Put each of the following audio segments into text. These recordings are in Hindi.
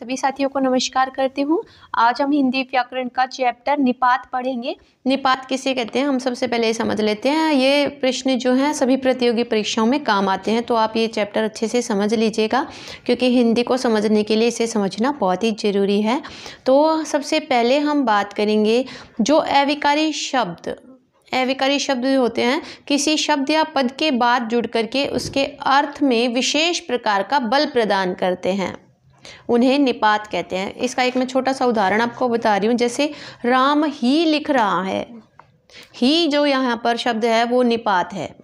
सभी साथियों को नमस्कार करती हूँ आज हम हिंदी व्याकरण का चैप्टर निपात पढ़ेंगे निपात किसे कहते हैं हम सबसे पहले समझ लेते हैं ये प्रश्न जो हैं सभी प्रतियोगी परीक्षाओं में काम आते हैं तो आप ये चैप्टर अच्छे से समझ लीजिएगा क्योंकि हिंदी को समझने के लिए इसे समझना बहुत ही ज़रूरी है तो सबसे पहले हम बात करेंगे जो अविकारी शब्द अविकारी शब्द होते हैं किसी शब्द या पद के बाद जुड़ करके उसके अर्थ में विशेष प्रकार का बल प्रदान करते हैं उन्हें निपात कहते हैं इसका एक मैं छोटा सा उदाहरण आपको बता रही हूँ जैसे राम ही लिख रहा है ही जो यहाँ पर शब्द है वो निपात है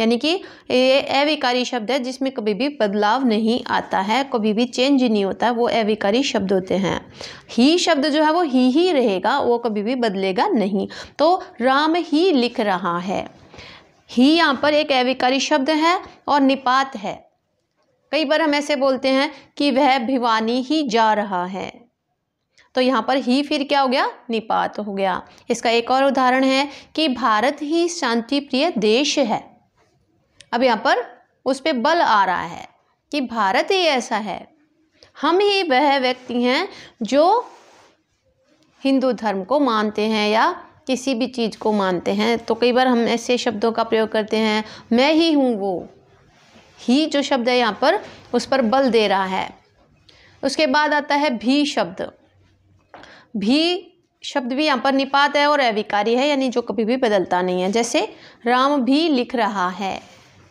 यानी कि ये अविकारी शब्द है जिसमें कभी भी बदलाव नहीं आता है कभी भी चेंज नहीं होता वो अविकारी शब्द होते हैं ही शब्द जो है वो ही ही रहेगा वो कभी भी बदलेगा नहीं तो राम ही लिख रहा है ही यहाँ पर एक अविकारी शब्द है और निपात है कई बार हम ऐसे बोलते हैं कि वह भिवानी ही जा रहा है तो यहाँ पर ही फिर क्या हो गया निपात हो गया इसका एक और उदाहरण है कि भारत ही शांति प्रिय देश है अब यहाँ पर उस पर बल आ रहा है कि भारत ही ऐसा है हम ही वह व्यक्ति हैं जो हिंदू धर्म को मानते हैं या किसी भी चीज़ को मानते हैं तो कई बार हम ऐसे शब्दों का प्रयोग करते हैं मैं ही हूँ वो ही जो शब्द है यहाँ पर उस पर बल दे रहा है उसके बाद आता है भी शब्द भी शब्द भी यहाँ पर निपात है और अविकारी है यानी जो कभी भी बदलता नहीं है जैसे राम भी लिख रहा है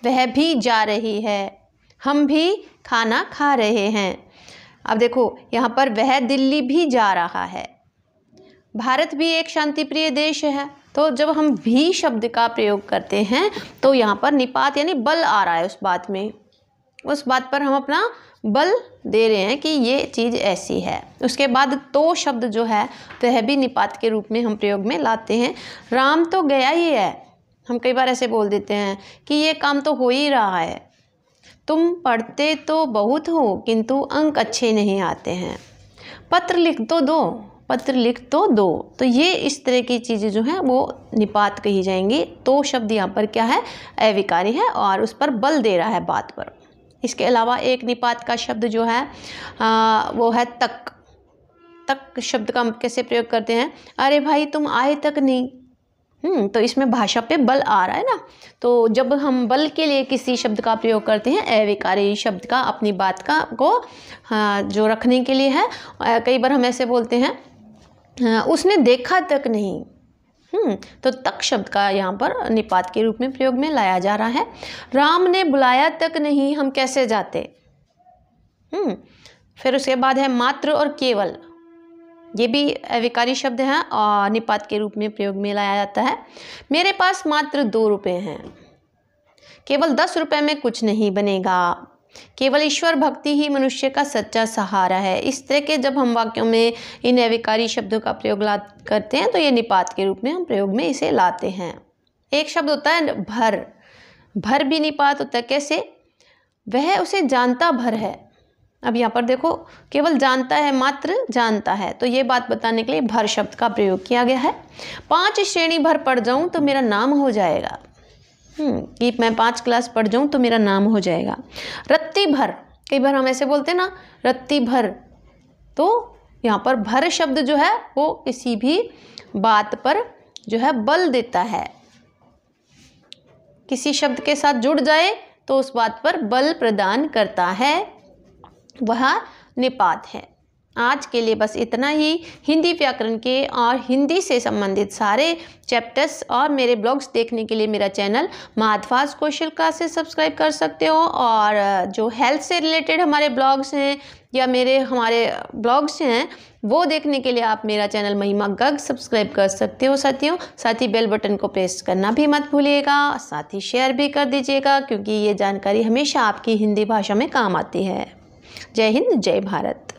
वह भी जा रही है हम भी खाना खा रहे हैं अब देखो यहाँ पर वह दिल्ली भी जा रहा है भारत भी एक शांति प्रिय देश है तो जब हम भी शब्द का प्रयोग करते हैं तो यहाँ पर निपात यानी बल आ रहा है उस बात में उस बात पर हम अपना बल दे रहे हैं कि ये चीज़ ऐसी है उसके बाद तो शब्द जो है वह तो भी निपात के रूप में हम प्रयोग में लाते हैं राम तो गया ही है हम कई बार ऐसे बोल देते हैं कि ये काम तो हो ही रहा है तुम पढ़ते तो बहुत हो किंतु अंक अच्छे नहीं आते हैं पत्र लिख तो दो पत्र लिख तो दो तो ये इस तरह की चीज़ें जो हैं वो निपात कही जाएंगी तो शब्द यहाँ पर क्या है अविकारी है और उस पर बल दे रहा है बात पर इसके अलावा एक निपात का शब्द जो है आ, वो है तक तक शब्द का हम कैसे प्रयोग करते हैं अरे भाई तुम आए तक नहीं हम्म, तो इसमें भाषा पे बल आ रहा है ना तो जब हम बल के लिए किसी शब्द का प्रयोग करते हैं अविकारी शब्द का अपनी बात का को जो रखने के लिए है कई बार हम ऐसे बोलते हैं हाँ, उसने देखा तक नहीं हम्म, तो तक शब्द का यहाँ पर निपात के रूप में प्रयोग में लाया जा रहा है राम ने बुलाया तक नहीं हम कैसे जाते हम्म, फिर उसके बाद है मात्र और केवल ये भी अविकारी शब्द हैं और निपात के रूप में प्रयोग में लाया जाता है मेरे पास मात्र दो रुपये हैं केवल दस रुपये में कुछ नहीं बनेगा केवल ईश्वर भक्ति ही मनुष्य का सच्चा सहारा है इस तरह के जब हम वाक्यों में इन अविकारी शब्दों का प्रयोग ला करते हैं तो ये निपात के रूप में हम प्रयोग में इसे लाते हैं एक शब्द होता है भर भर भी निपात होता है कैसे वह उसे जानता भर है अब यहाँ पर देखो केवल जानता है मात्र जानता है तो ये बात बताने के लिए भर शब्द का प्रयोग किया गया है पांच श्रेणी भर पड़ जाऊँ तो मेरा नाम हो जाएगा हम्म, कि मैं पाँच क्लास पढ़ जाऊँ तो मेरा नाम हो जाएगा रत्ती भर कई बार हम ऐसे बोलते हैं ना रत्ती भर तो यहाँ पर भर शब्द जो है वो किसी भी बात पर जो है बल देता है किसी शब्द के साथ जुड़ जाए तो उस बात पर बल प्रदान करता है वह निपात है आज के लिए बस इतना ही हिंदी व्याकरण के और हिंदी से संबंधित सारे चैप्टर्स और मेरे ब्लॉग्स देखने के लिए मेरा चैनल माधवास कौशल का से सब्सक्राइब कर सकते हो और जो हेल्थ से रिलेटेड हमारे ब्लॉग्स हैं या मेरे हमारे ब्लॉग्स हैं वो देखने के लिए आप मेरा चैनल महिमा गग सब्सक्राइब कर सकते हो साथियों साथ ही बेल बटन को प्रेस करना भी मत भूलिएगा साथ ही शेयर भी कर दीजिएगा क्योंकि ये जानकारी हमेशा आपकी हिंदी भाषा में काम आती है जय हिंद जय भारत